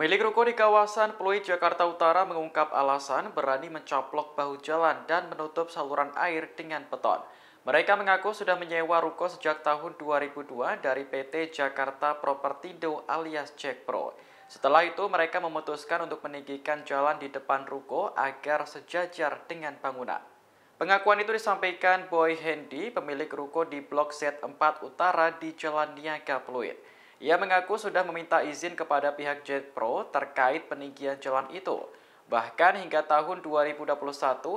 Pemilik ruko di kawasan Pluit, Jakarta Utara mengungkap alasan berani mencaplok bahu jalan dan menutup saluran air dengan beton. Mereka mengaku sudah menyewa ruko sejak tahun 2002 dari PT Jakarta Propertindo alias Jackpro. Setelah itu mereka memutuskan untuk meninggikan jalan di depan ruko agar sejajar dengan bangunan. Pengakuan itu disampaikan Boy Hendy, pemilik ruko di Blok Z4 Utara di Jalan Niaga Pluit. Ia mengaku sudah meminta izin kepada pihak JetPro terkait peninggian jalan itu. Bahkan hingga tahun 2021,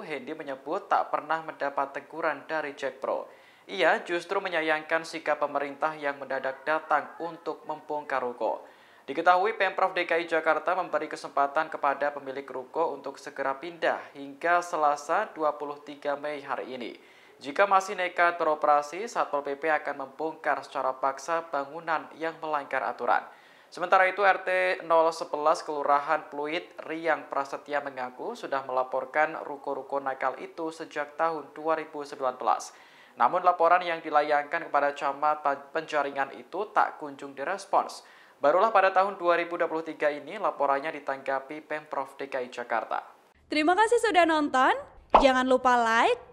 Hendy menyebut tak pernah mendapat teguran dari JetPro. Ia justru menyayangkan sikap pemerintah yang mendadak datang untuk membongkar ruko. Diketahui Pemprov DKI Jakarta memberi kesempatan kepada pemilik ruko untuk segera pindah hingga Selasa 23 Mei hari ini. Jika masih nekat beroperasi, Satpol PP akan membongkar secara paksa bangunan yang melanggar aturan. Sementara itu RT 011 Kelurahan Pluit Riang Prasetya mengaku sudah melaporkan ruko-ruko nakal itu sejak tahun 2019. Namun laporan yang dilayangkan kepada camat penjaringan itu tak kunjung direspons. Barulah pada tahun 2023 ini laporannya ditanggapi Pemprov DKI Jakarta. Terima kasih sudah nonton. Jangan lupa like,